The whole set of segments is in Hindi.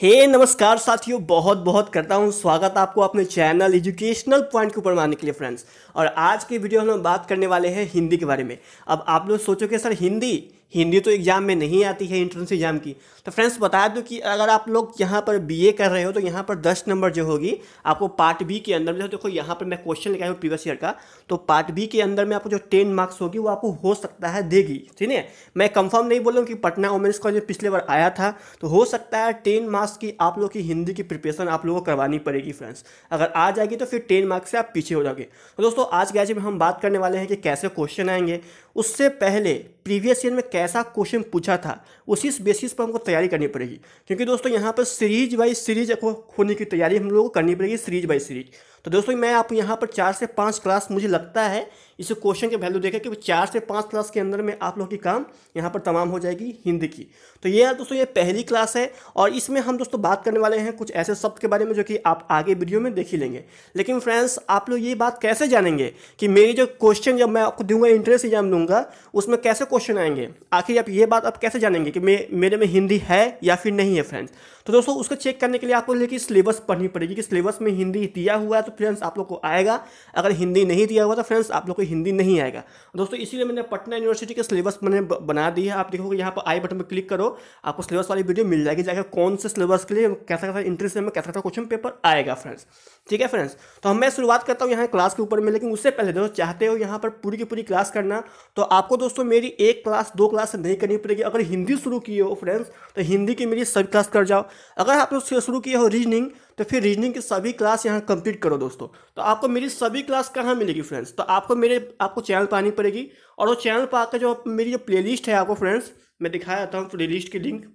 हे hey, नमस्कार साथियों बहुत बहुत करता हूँ स्वागत आपको अपने चैनल एजुकेशनल पॉइंट के ऊपर मानने के लिए फ्रेंड्स और आज के वीडियो में हम बात करने वाले हैं हिंदी के बारे में अब आप लोग सोचोगे सर हिंदी हिंदी तो एग्ज़ाम में नहीं आती है इंट्रेंस एग्ज़ाम की तो फ्रेंड्स बता दो कि अगर आप लोग यहाँ पर बीए कर रहे हो तो यहाँ पर दस नंबर जो होगी आपको पार्ट बी के अंदर में तो देखो यहाँ पर मैं क्वेश्चन लिखा हूँ प्रीवियस ईयर का तो पार्ट बी के अंदर में आपको जो टेन मार्क्स होगी वो आपको हो सकता है देगी ठीक है मैं कंफर्म नहीं बोलूँ कि पटना वुमेंस कॉलेज पिछले बार आया था तो हो सकता है टेन मार्क्स की आप लोग की हिंदी की प्रिपरेशन आप लोगों को करवानी पड़ेगी फ्रेंड्स अगर आ जाएगी तो फिर टेन मार्क्स से आप पीछे हो जाओगे तो दोस्तों आज के आज में हम बात करने वाले हैं कि कैसे क्वेश्चन आएंगे उससे पहले प्रीवियस ईयर में कैसा क्वेश्चन पूछा था उसी बेसिस पर हमको तैयारी करनी पड़ेगी क्योंकि दोस्तों यहाँ पर सीरीज बाई सीरीज होने की तैयारी हम लोग को करनी पड़ेगी सीरीज बाई सीरीज तो दोस्तों मैं आप यहाँ पर चार से पाँच क्लास मुझे लगता है इसे क्वेश्चन के वैल्यू देखें कि चार से पाँच क्लास के अंदर में आप लोगों की काम यहाँ पर तमाम हो जाएगी हिंदी की तो ये दोस्तों ये पहली क्लास है और इसमें हम दोस्तों बात करने वाले हैं कुछ ऐसे शब्द के बारे में जो कि आप आगे वीडियो में देख ही लेंगे लेकिन फ्रेंड्स आप लोग ये बात कैसे जानेंगे कि मेरी जो क्वेश्चन जब मैं आपको दूंगा इंट्रेंस एग्जाम दूंगा उसमें कैसे क्वेश्चन आएंगे आखिर आप ये बात आप कैसे जानेंगे कि मे मेरे में हिंदी है या फिर नहीं है फ्रेंड्स तो दोस्तों उसको चेक करने के लिए आपको लेकिन सिलेबस पढ़नी पड़ेगी कि सिलेबस में हिंदी दिया हुआ है तो फ्रेंड्स आप लोग को आएगा अगर हिंदी नहीं दिया हुआ तो फ्रेंड्स आप लोग को हिंदी नहीं आएगा दोस्तों इसीलिए मैंने पटना यूनिवर्सिटी के सिलेबस मैंने बना दी है आप देखोगे यहाँ पर आई बटन पर क्लिक करो आपको सिलेबस वाली वीडियो मिल जाएगी जाएगा कौन से सिलेबस के लिए कैसा कैसा इंटरेस्ट में कैसा कैसा क्वेश्चन पेपर आएगा फ्रेंड्स ठीक है फ्रेंड्स तो हम मैं शुरुआत करता हूँ यहाँ क्लास के ऊपर में लेकिन उससे पहले दोस्तों चाहते हो यहाँ पर पूरी की पूरी क्लास करना तो आपको दोस्तों मेरी एक क्लास दो क्लास नहीं करनी पड़ेगी अगर हिंदी शुरू की हो फ्रेंड्स तो हिंदी की मेरी सब क्लास कर जाओ अगर आप लोग शुरू किए हो रीजनिंग तो फिर रीजनिंग की सभी क्लास यहाँ कंप्लीट करो दोस्तों तो आपको मेरी सभी क्लास कहाँ मिलेगी फ्रेंड्स तो आपको मेरे आपको चैनल पर आनी पड़ेगी और वो चैनल पर आकर जो मेरी जो प्ले है आपको फ्रेंड्स मैं दिखाया जाता हूँ लिस्ट की लिंक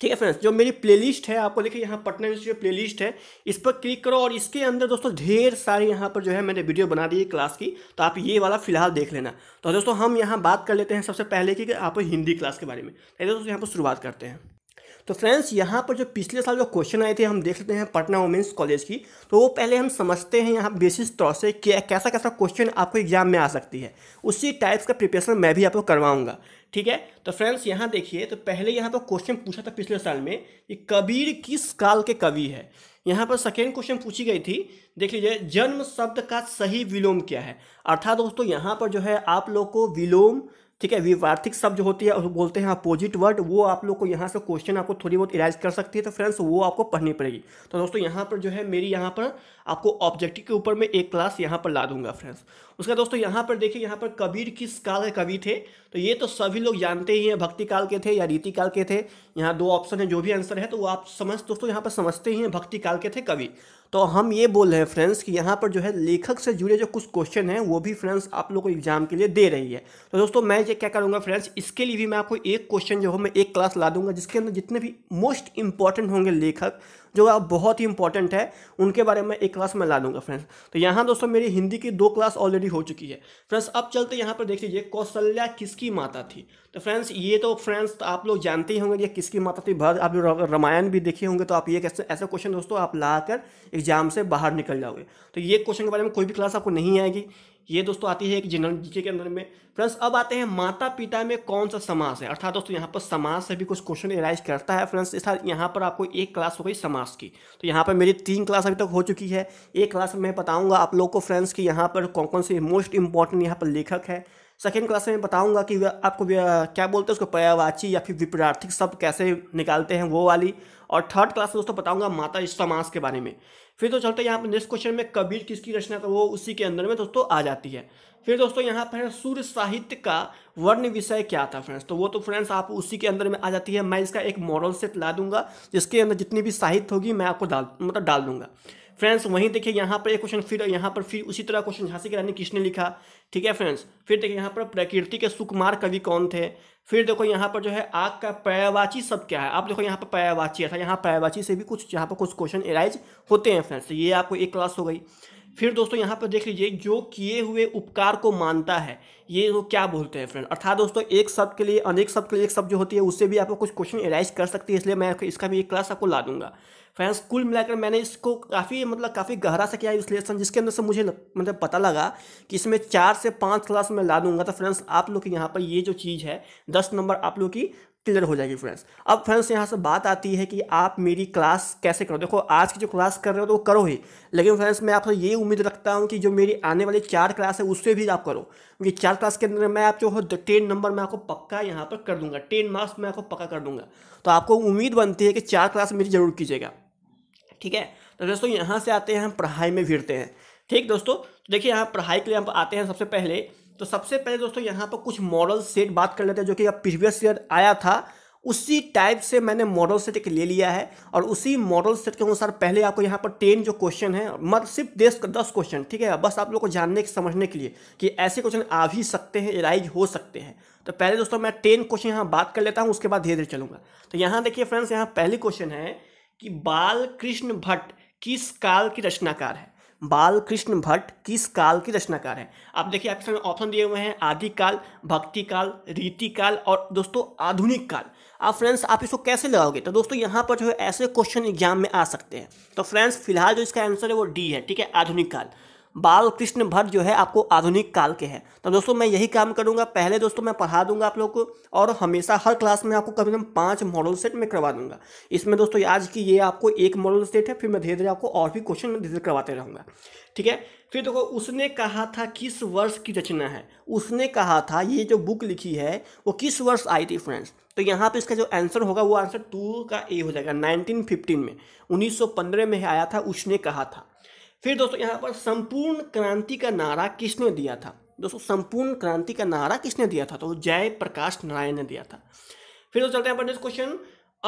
ठीक है फ्रेंड्स जो मेरी प्ले है आपको देखिए यहाँ पटना यूनिवर्सिटी लिस्ट है इस पर क्लिक करो और इसके अंदर दोस्तों ढेर सारे यहाँ पर जो है मैंने वीडियो बना दी है क्लास की तो आप ये वाला फिलहाल देख लेना तो दोस्तों हम यहाँ बात कर लेते हैं सबसे पहले की आप हिंदी क्लास के बारे में तो दोस्तों यहाँ पर शुरुआत करते हैं तो फ्रेंड्स यहाँ पर जो पिछले साल जो क्वेश्चन आए थे हम देख लेते हैं पटना वुमेंस कॉलेज की तो वो पहले हम समझते हैं यहाँ बेसिस तौर से क्या कैसा कैसा क्वेश्चन आपको एग्जाम में आ सकती है उसी टाइप्स का प्रिपरेशन मैं भी आपको करवाऊँगा ठीक है तो फ्रेंड्स यहाँ देखिए तो पहले यहाँ पर क्वेश्चन पूछा था पिछले साल में कि कबीर किस काल के कवि है यहाँ पर सेकेंड क्वेश्चन पूछी गई थी देख लीजिए जन्म शब्द का सही विलोम क्या है अर्थात दोस्तों यहाँ पर जो है आप लोग को विलोम ठीक है विवार्थिक शब्द जो होती है बोलते हैं अपोजिट वर्ड वो आप लोग को यहाँ से क्वेश्चन आपको थोड़ी बहुत इराइज कर सकती है तो फ्रेंड्स वो आपको पढ़नी पड़ेगी तो दोस्तों यहाँ पर जो है मेरी यहाँ पर आपको ऑब्जेक्टिव के ऊपर मैं एक क्लास यहाँ पर ला दूंगा फ्रेंड्स उसका दोस्तों यहाँ पर देखिए यहाँ पर कबीर किस काल के कवि थे तो ये तो सभी लोग जानते ही हैं भक्ति काल के थे या रीति काल के थे यहाँ दो ऑप्शन है जो भी आंसर है तो वो आप समझ दोस्तों यहाँ पर समझते ही हैं भक्ति काल के थे कवि तो हम ये बोल रहे हैं फ्रेंड्स कि यहाँ पर जो है लेखक से जुड़े जो कुछ क्वेश्चन हैं वो भी फ्रेंड्स आप लोग को एग्जाम के लिए दे रही है तो दोस्तों मैं ये क्या करूँगा फ्रेंड्स इसके लिए भी मैं आपको एक क्वेश्चन जो है मैं एक क्लास ला दूंगा जिसके अंदर जितने भी मोस्ट इंपॉर्टेंट होंगे लेखक जो बहुत ही इंपॉर्टेंट है उनके बारे में एक क्लास में ला दूंगा फ्रेंड्स तो यहाँ दोस्तों मेरी हिंदी की दो क्लास ऑलरेडी हो चुकी है फ्रेंड्स अब चलते यहाँ पर देख लीजिए कौशल्या किसकी माता थी तो फ्रेंड्स ये तो फ्रेंड्स तो आप लोग जानते ही होंगे ये किसकी माता थी भारत आप लोग रामायण भी देखे होंगे तो आप ये कैसे ऐसा क्वेश्चन दोस्तों आप ला कर एग्जाम से बाहर निकल जाओगे तो ये क्वेश्चन के बारे में कोई भी क्लास आपको नहीं आएगी ये दोस्तों आती है एक जनरल जीके के अंदर में फ्रेंड्स अब आते हैं माता पिता में कौन सा समास है अर्थात दोस्तों यहाँ पर समास से भी कुछ क्वेश्चन एराइज करता है फ्रेंड्स इस यहाँ पर आपको एक क्लास हो गई समास की तो यहाँ पर मेरी तीन क्लास अभी तक हो चुकी है एक क्लास में मैं बताऊँगा आप लोग को फ्रेंड्स कि यहाँ पर कौन कौन से मोस्ट इंपॉर्टेंट यहाँ पर लेखक है सेकेंड क्लास में बताऊंगा कि आपको क्या बोलते हैं उसको पर्यावाची या फिर विपरार्थिक शब्द कैसे निकालते हैं वो वाली और थर्ड क्लास में दोस्तों बताऊंगा माता समास के बारे में फिर तो चलते हैं यहाँ पर नेक्स्ट क्वेश्चन में कबीर किसकी रचना था वो उसी के अंदर में दोस्तों आ जाती है फिर दोस्तों यहाँ पर सूर्य साहित्य का वर्ण विषय क्या था फ्रेंड्स तो वो तो फ्रेंड्स आप उसी के अंदर में आ जाती है मैं इसका एक मॉडल सेट ला दूंगा जिसके अंदर जितनी भी साहित्य होगी मैं आपको डाल मतलब डाल दूंगा फ्रेंड्स वहीं देखिए यहाँ पर एक क्वेश्चन फिर यहाँ पर फिर उसी तरह क्वेश्चन झांसी की रानी किसने लिखा ठीक है फ्रेंड्स फिर देखिए यहाँ पर प्रकृति के सुकुमार कवि कौन थे फिर देखो यहाँ पर जो है आग का पर्यावाची शब्द क्या है आप देखो यहाँ पर पर्यावाची अर्थात यहाँ पर्यावाची से भी कुछ यहाँ पर कुछ क्वेश्चन एराइज होते हैं फ्रेंड्स तो ये आपको एक क्लास हो गई फिर दोस्तों यहाँ पर देख लीजिए जो किए हुए उपकार को मानता है ये वो क्या बोलते हैं फ्रेंड अर्थात दोस्तों एक शब्द के लिए अनेक शब्द के लिए एक शब्द जो होती है उससे भी आपको कुछ क्वेश्चन एराइज कर सकती है इसलिए मैं इसका भी एक क्लास आपको ला दूंगा फ्रेंड्स कुल मिलाकर मैंने इसको काफ़ी मतलब काफ़ी गहरा से किया विश्लेषण जिसके अंदर से मुझे मतलब पता लगा कि इसमें चार से पाँच क्लास मैं ला दूंगा तो फ्रेंड्स आप लोग की यहाँ पर ये जो चीज़ है दस नंबर आप लोग की क्लियर हो जाएगी फ्रेंड्स अब फ्रेंड्स यहाँ से बात आती है कि आप मेरी क्लास कैसे करो देखो आज की जो क्लास कर रहे हो तो वो करो ही लेकिन फ्रेंड्स मैं आपसे ये उम्मीद रखता हूँ कि जो मेरी आने वाली चार क्लास है उससे भी आप करो क्योंकि चार क्लास के अंदर मैं आप जो हो टेन नंबर मैं आपको पक्का यहाँ पर कर दूंगा टेन मार्क्स मैं आपको पक्का कर दूंगा तो आपको उम्मीद बनती है कि चार क्लास मेरी जरूर कीजिएगा ठीक है तो दोस्तों यहाँ से आते हैं हम पढ़ाई में फिरते हैं ठीक दोस्तों तो देखिए यहाँ पढ़ाई के लिए हम आते हैं सबसे पहले तो सबसे पहले दोस्तों यहाँ पर कुछ मॉडल सेट बात कर लेते हैं जो कि प्रीवियस ईयर आया था उसी टाइप से मैंने मॉडल सेट एक ले लिया है और उसी मॉडल सेट के अनुसार पहले आपको यहाँ पर टेन जो क्वेश्चन है मत सिर्फ देश का दस क्वेश्चन ठीक है बस आप लोग को जानने के समझने के लिए कि ऐसे क्वेश्चन आ भी सकते हैं राइज हो सकते हैं तो पहले दोस्तों मैं टेन क्वेश्चन यहाँ बात कर लेता हूँ उसके बाद धीरे धीरे चलूँगा तो यहाँ देखिए फ्रेंड्स यहाँ पहली क्वेश्चन है कि कृष्ण भट्ट किस काल की रचनाकार है बाल कृष्ण भट्ट किस काल की रचनाकार है आप देखिए आपके सामने ऑप्शन दिए हुए हैं आदि काल भक्ति काल रीति काल और दोस्तों आधुनिक काल आप फ्रेंड्स आप इसको कैसे लगाओगे तो दोस्तों यहाँ पर जो है ऐसे क्वेश्चन एग्जाम में आ सकते हैं तो फ्रेंड्स फिलहाल जो इसका आंसर है वो डी है ठीक है आधुनिक काल बालकृष्ण भट्ट जो है आपको आधुनिक काल के हैं तो दोस्तों मैं यही काम करूँगा पहले दोस्तों मैं पढ़ा दूंगा आप लोग को और हमेशा हर क्लास में आपको कम से कम पाँच मॉडल सेट में करवा दूंगा इसमें दोस्तों आज की ये आपको एक मॉडल सेट है फिर मैं धीरे धीरे आपको और भी क्वेश्चन धीरे धीरे करवाते रहूँगा ठीक है फिर देखो उसने कहा था किस वर्ष की रचना है उसने कहा था ये जो बुक लिखी है वो किस वर्ष आई थी फ्रेंड्स तो यहाँ पे इसका जो आंसर होगा वो आंसर टू का ए हो जाएगा 1915 में 1915 में आया था उसने कहा था फिर दोस्तों यहाँ पर संपूर्ण क्रांति का नारा किसने दिया था दोस्तों संपूर्ण क्रांति का नारा किसने दिया था तो जय प्रकाश नारायण ने दिया था फिर दोस्तों चलते हैं नेक्स्ट क्वेश्चन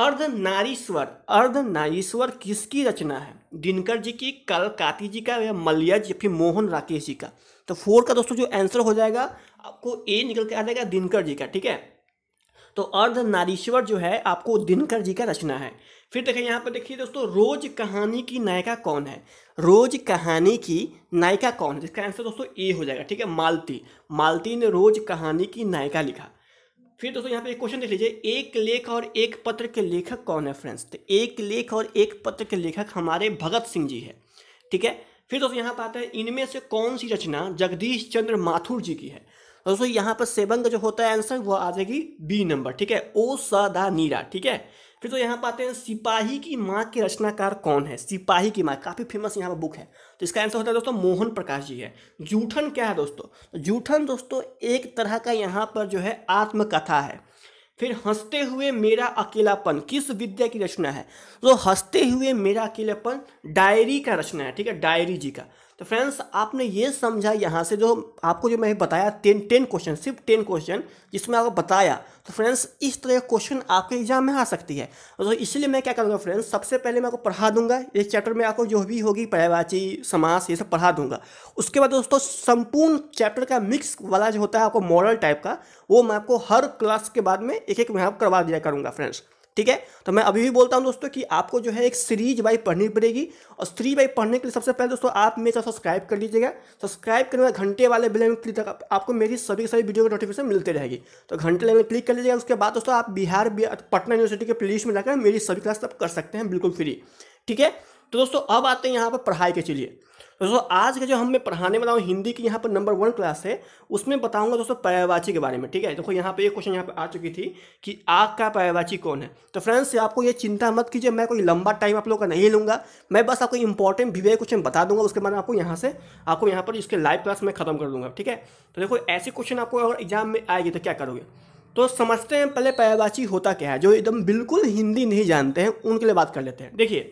अर्ध नारीश्वर अर्ध नारीश्वर किसकी रचना है दिनकर जी की कल काती जी का या मलियज या फिर मोहन राकेश जी का तो फोर का दोस्तों जो आंसर हो जाएगा आपको ए निकल के आ जाएगा दिनकर जी का ठीक है तो अर्ध नारीश्वर जो है आपको दिनकर जी का रचना है फिर देखें यहाँ पर देखिए दोस्तों रोज कहानी की नायिका कौन है रोज कहानी की नायिका कौन है जिसका आंसर दोस्तों ए हो जाएगा ठीक है मालती मालती ने रोज कहानी की नायिका लिखा फिर दोस्तों यहाँ पे एक क्वेश्चन देख लीजिए एक लेख और एक पत्र के लेखक कौन है फ्रेंड्स तो एक लेख और एक पत्र के लेखक हमारे भगत सिंह जी है ठीक है फिर दोस्तों यहाँ पर आता है इनमें से कौन सी रचना जगदीश चंद्र माथुर जी की है तो दोस्तों यहाँ पर सेवन का जो होता है आंसर वो आ जाएगी बी नंबर ठीक है ओ सा दा नीरा ठीक है फिर तो यहाँ पर आते हैं सिपाही की माँ के रचनाकार कौन है सिपाही की माँ काफ़ी फेमस यहाँ पर बुक है तो इसका आंसर होता है दोस्तों मोहन प्रकाश जी है जूठन क्या है दोस्तों तो जूठन दोस्तों एक तरह का यहाँ पर जो है आत्मकथा है फिर हंसते हुए मेरा अकेलापन किस विद्या की रचना है तो हंसते हुए मेरा अकेलापन डायरी का रचना है ठीक है डायरी जी का तो फ्रेंड्स आपने ये समझा यहाँ से जो आपको जो मैंने बताया टेन टेन क्वेश्चन सिर्फ टेन क्वेश्चन जिसमें आपको बताया तो फ्रेंड्स इस तरह क्वेश्चन आपके एग्जाम में आ सकती है तो इसलिए मैं क्या करूँगा फ्रेंड्स सबसे पहले मैं आपको पढ़ा दूंगा इस चैप्टर में आपको जो भी होगी पर्यायवाची समास ये सब पढ़ा दूंगा उसके बाद दोस्तों संपूर्ण चैप्टर का मिक्स वाला जो होता है आपको मॉडल टाइप का वो मैं आपको हर क्लास के बाद में एक एक मैं करवा दिया करूँगा फ्रेंड्स ठीक है तो मैं अभी भी बोलता हूँ दोस्तों कि आपको जो है एक सीरीज वाई पढ़नी पड़ेगी और सीरीज वाई पढ़ने के लिए सबसे पहले दोस्तों आप मेरे साथ सब्सक्राइब कर लीजिएगा सब्सक्राइब करने बाद घंटे वाले बिल में क्लिक आपको मेरी सभी सभी वीडियो की नोटिफिकेशन मिलती रहेगी तो घंटे लेने क्लिक कर लीजिएगा उसके बाद दोस्तों आप बिहार पटना यूनिवर्सिटी के प्लेस में जाकर मेरी सभी क्लास आप कर सकते हैं बिल्कुल फ्री ठीक है तो दोस्तों अब आते हैं यहाँ पर पढ़ाई के चलिए दोस्तों आज का जो हम मैं पढ़ाने वाला हूँ हिंदी की यहाँ पर नंबर वन क्लास है उसमें बताऊंगा दोस्तों पर्यायवाची के बारे में ठीक है देखो तो यहाँ पे एक क्वेश्चन यहाँ पे आ चुकी थी कि आग का पर्यायवाची कौन है तो फ्रेंड्स आपको ये चिंता मत कीजिए मैं कोई लंबा टाइम आप लोग का नहीं लूँगा मैं बस आपको इंपॉर्टेंट विवेक क्वेश्चन बता दूंगा उसके बाद आपको यहाँ से आपको यहाँ पर इसके लाइव क्लास में खत्म कर दूंगा ठीक है तो देखो ऐसे क्वेश्चन आपको अगर एग्जाम में आएगी तो क्या करोगे तो समझते हैं पहले पर्यायवाची होता क्या है जो एकदम बिल्कुल हिंदी नहीं जानते हैं उनके लिए बात कर लेते हैं देखिए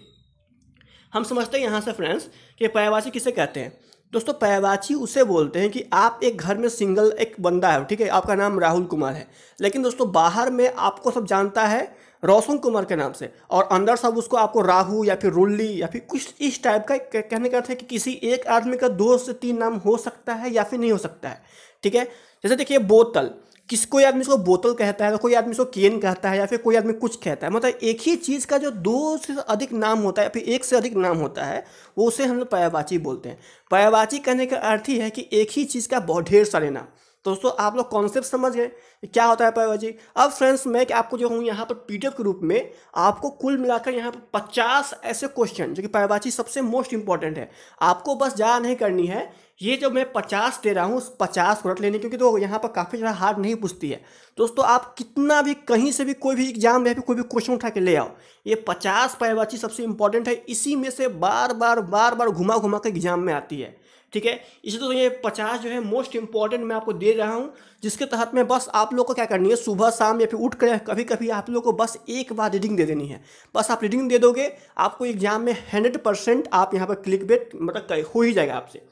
हम समझते हैं यहाँ से फ्रेंड्स कि पर्यावासी किसे कहते हैं दोस्तों पर्यावाची उसे बोलते हैं कि आप एक घर में सिंगल एक बंदा है ठीक है आपका नाम राहुल कुमार है लेकिन दोस्तों बाहर में आपको सब जानता है रोशन कुमार के नाम से और अंदर सब उसको आपको राहु या फिर रुल्ली या फिर कुछ इस टाइप का कहने का अर्थ है कि किसी एक आदमी का दो से तीन नाम हो सकता है या फिर नहीं हो सकता है ठीक है जैसे देखिए बोतल किस कोई आदमी इसको बोतल कहता है तो कोई आदमी इसको केन कहता है या फिर कोई आदमी कुछ कहता है मतलब एक ही चीज़ का जो दो से अधिक नाम होता है या फिर एक से अधिक नाम होता है वो उसे हम लोग पायावाची बोलते हैं पायावाची कहने का अर्थ ही है कि एक ही चीज़ का बहुत ढेर सारे नाम दोस्तों आप लोग कॉन्सेप्ट समझ गए क्या होता है पायाबाजी अब फ्रेंड्स मैं कि आपको जो हूँ यहाँ पर पी के रूप में आपको कुल मिलाकर यहाँ पर पचास ऐसे क्वेश्चन जो कि पायाबाजी सबसे मोस्ट इंपॉर्टेंट है आपको बस ज़्यादा नहीं करनी है ये जो मैं पचास दे रहा हूँ उस पचास रट लेने क्योंकि तो यहाँ पर काफ़ी ज़्यादा हार्ड नहीं पूछती है दोस्तों आप कितना भी कहीं से भी कोई भी एग्जाम या फिर कोई भी क्वेश्चन उठा के ले आओ ये पचास पैवाची सबसे इंपॉर्टेंट है इसी में से बार बार बार बार घुमा घुमा के एग्जाम में आती है ठीक है इसी तो ये पचास जो है मोस्ट इंपॉर्टेंट मैं आपको दे रहा हूँ जिसके तहत में बस आप लोग को क्या करनी है सुबह शाम या फिर उठ कर कभी कभी आप लोग को बस एक बार रीडिंग दे देनी है बस आप रीडिंग दे दोगे आपको एग्जाम में हंड्रेड परसेंट आप यहाँ पर क्लिक बेट मतलब हो ही जाएगा आपसे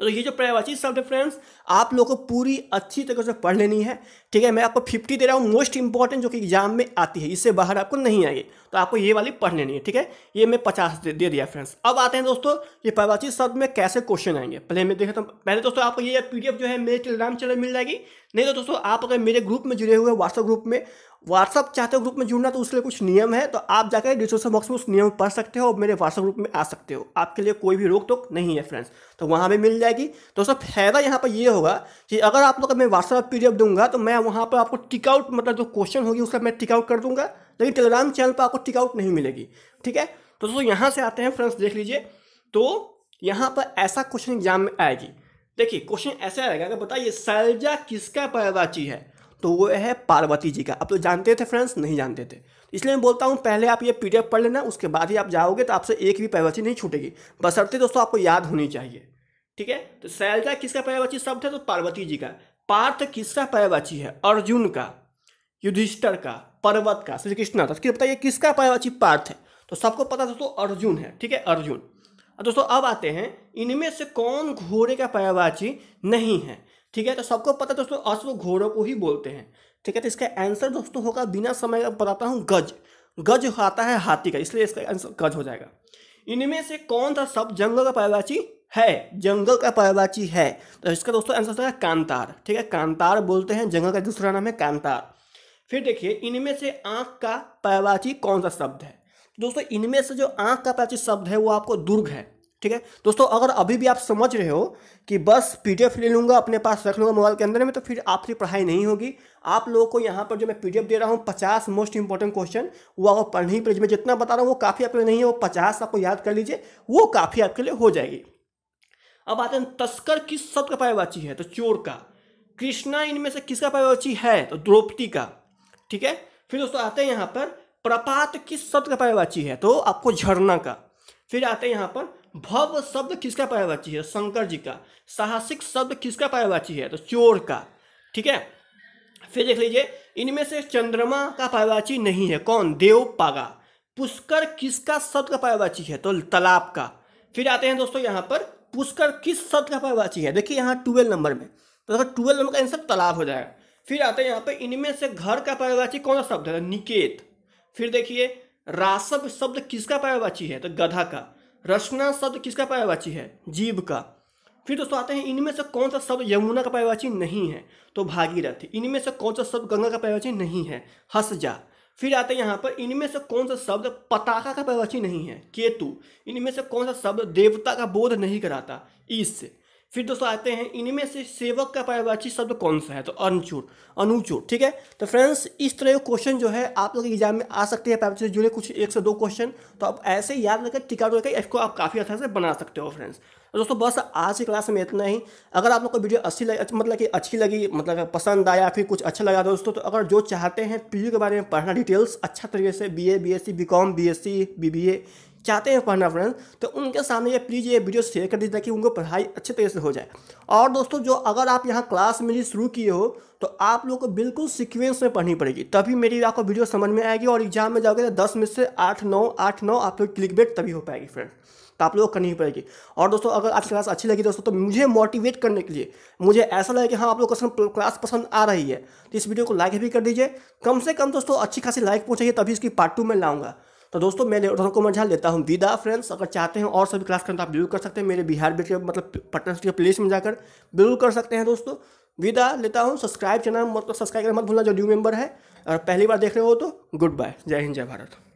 तो ये जो पर्यायवाची शब्द है फ्रेंड्स आप लोगों को पूरी अच्छी तरीके से पढ़ लेनी है ठीक है मैं आपको फिफ्टी दे रहा हूँ मोस्ट इंपॉर्टेंट जो कि एग्जाम में आती है इससे बाहर आपको नहीं आएगी तो आपको ये वाली पढ़ लेनी है ठीक है ये मैं पचास दे, दे दिया फ्रेंड्स अब आते हैं दोस्तों ये पर्यायवाची शब्द में कैसे क्वेश्चन आएंगे पहले मैं देखता तो पहले दोस्तों आपको ये पी जो है मेरे टेलीग्राम चैनल मिल जाएगी नहीं तो दोस्तों आप अगर मेरे ग्रुप में जुड़े हुए व्हाट्सअप ग्रुप में व्हाट्सअप चाहते हो ग्रुप में जुड़ना तो उसके लिए कुछ नियम है तो आप जाकर डिस्क्रिप्शन बॉक्स में उस नियम पढ़ सकते हो और मेरे व्हाट्सअप ग्रुप में आ सकते हो आपके लिए कोई भी रोक टोक नहीं है फ्रेंड्स तो वहाँ भी मिल जाएगी सब फायदा यहाँ पर ये यह होगा कि अगर आप लोग मैं व्हाट्सअप पी दूंगा तो मैं वहाँ पर आपको टिकआउट मतलब जो क्वेश्चन होगी उसका मैं टिकआउट कर दूंगा लेकिन टेलीग्राम चैनल पर आपको टिकआउट नहीं मिलेगी ठीक है तो दोस्तों यहाँ से आते हैं फ्रेंड्स देख लीजिए तो यहाँ पर ऐसा क्वेश्चन एग्जाम में आएगी देखिए क्वेश्चन ऐसा आएगा अगर बताइए सैलजा किसका पैदाची है तो वो है पार्वती जी का आप तो जानते थे फ्रेंड्स नहीं जानते थे इसलिए मैं बोलता हूँ पहले आप ये पी पढ़ लेना उसके बाद ही आप जाओगे तो आपसे एक भी पार्वती नहीं छूटेगी बसरते दोस्तों आपको याद होनी चाहिए ठीक है तो शैलजा किसका पर्यावाची शब्द है तो पार्वती जी का पार्थ किसका पर्यावाची है अर्जुन का युधिष्ठर का पर्वत का श्री कृष्ण था तो बताइए किसका पर्यावाची पार्थ है तो सबको पता दोस्तों अर्जुन है ठीक है अर्जुन दोस्तों अब आते हैं इनमें से कौन घोड़े का पर्यावाची नहीं है ठीक है तो सबको पता दोस्तों अश्व घोड़ों को ही बोलते हैं ठीक है तो इसका आंसर दोस्तों होगा बिना समय का बताता हूँ गज गज आता है हाथी का इसलिए इसका आंसर गज हो जाएगा इनमें से कौन सा शब्द जंगल का पर्यावाची है जंगल का पर्यावाची है तो इसका दोस्तों आंसर होगा कांतार ठीक है कांतार बोलते हैं जंगल का दूसरा नाम है कांतार फिर देखिए इनमें से आँख का पर्यावाची कौन सा शब्द है दोस्तों इनमें से जो आँख का पर्यावाची शब्द है वो आपको दुर्ग है ठीक है दोस्तों अगर अभी भी आप समझ रहे हो कि बस पीडीएफ ले लूँगा अपने पास रख लूँगा मोबाइल के अंदर में तो फिर आपकी पढ़ाई नहीं होगी आप लोगों को यहाँ पर जो मैं पीडीएफ दे रहा हूँ पचास मोस्ट इंपॉर्टेंट क्वेश्चन वो आपको पढ़ने ही पड़ेगी मैं जितना बता रहा हूँ वो काफ़ी आपके लिए नहीं है वो पचास आपको याद कर लीजिए वो काफ़ी आपके लिए हो जाएगी अब आते हैं तस्कर किस शब्द का पायवाची है तो चोर का कृष्णा इनमें से किसका पायवाची है तो द्रौपदी का ठीक है फिर दोस्तों आते हैं यहाँ पर प्रपात किस शब्द का पायवाची है तो आपको झरना का फिर आते हैं यहाँ पर भव्य शब्द किसका पर्यायवाची है शंकर जी का साहसिक शब्द किसका पर्यायवाची है तो चोर का ठीक है फिर देख लीजिए इनमें से चंद्रमा का पर्यायवाची नहीं है कौन देव पागा पुष्कर किसका शब्द का पर्यायवाची है तो तालाब का फिर आते हैं दोस्तों यहाँ पर पुष्कर किस शब्द का पर्यायवाची है देखिए यहाँ ट्वेल्व नंबर में तो देखो ट्वेल्व नंबर का आंसर तालाब हो जाएगा फिर आते हैं यहाँ पर इनमें से घर का पर्यायवाची कौन सा शब्द है तो निकेत फिर देखिए राशव शब्द किसका पर्यायवाची है तो गधा का रसना शब्द किसका पर्यायवाची है जीव का फिर दोस्तों आते हैं इनमें से कौन सा शब्द यमुना का पर्यायवाची नहीं है तो भागीरथ इनमें से कौन सा शब्द गंगा का पर्यायवाची नहीं है जा फिर आते हैं यहाँ पर इनमें से कौन सा शब्द पताका का पर्यायवाची नहीं है केतु इनमें से कौन सा शब्द देवता का बोध नहीं कराता ईश फिर दोस्तों आते हैं इनमें से सेवक का पर्यायवाची शब्द कौन सा है तो अनचूर अनुचूर ठीक है तो फ्रेंड्स इस तरह के क्वेश्चन जो है आप लोग एग्जाम में आ सकते हैं पर्यायवाची से जुड़े कुछ एक से दो क्वेश्चन तो आप ऐसे याद रखकर टिका करके इसको आप काफ़ी अच्छा से बना सकते हो फ्रेंड्स तो दोस्तों बस आज की क्लास में इतना ही अगर आप लोग को वीडियो अच्छी लगी मतलब कि अच्छी लगी मतलब पसंद आया फिर कुछ अच्छा लगा दोस्तों तो अगर जो चाहते हैं पीयू के बारे में पढ़ना डिटेल्स अच्छा तरीके से B A B S C B com B S C B B A चाहते हैं पढ़ना फ्रेंड्स तो उनके सामने ये प्लीज़ ये वीडियो शेयर कर दीजिए ताकि उनको पढ़ाई अच्छे तरीके से हो जाए और दोस्तों जो अगर आप यहाँ क्लास मिली शुरू किए हो तो आप लोग को बिल्कुल सिक्वेंस में पढ़नी पड़ेगी तभी मेरी आपको वीडियो समझ में आएगी और एग्जाम में जाओगे तो दस में से आठ नौ आठ नौ आप लोग क्लिक बेट तभी हो पाएगी फ्रेंड तो आप लोग करनी पड़ेगी और दोस्तों अगर आज क्लास अच्छी लगी दोस्तों तो मुझे मोटिवेट करने के लिए मुझे ऐसा लगे कि हाँ आप लोग को क्लास पसंद आ रही है तो इस वीडियो को लाइक भी कर दीजिए कम से कम दोस्तों अच्छी खासी लाइक पहुँचाइए तभी इसकी पार्ट टू में लाऊंगा तो दोस्तों मैं लेक्चरों को मझा लेता हूँ विदा फ्रेंड्स अगर चाहते हैं और सभी क्लास करना तो आप जरूर कर सकते हैं मेरे बिहार बेटे मतलब के मतलब पटना के प्लेस में जाकर जरूर कर सकते हैं दोस्तों विदा लेता हूँ सब्सक्राइब चैनल मतलब सब्सक्राइब करना मत भूलना जो न्यू मेंबर है और पहली बार देख रहे हो तो गुड बाय जय हिंद जय भारत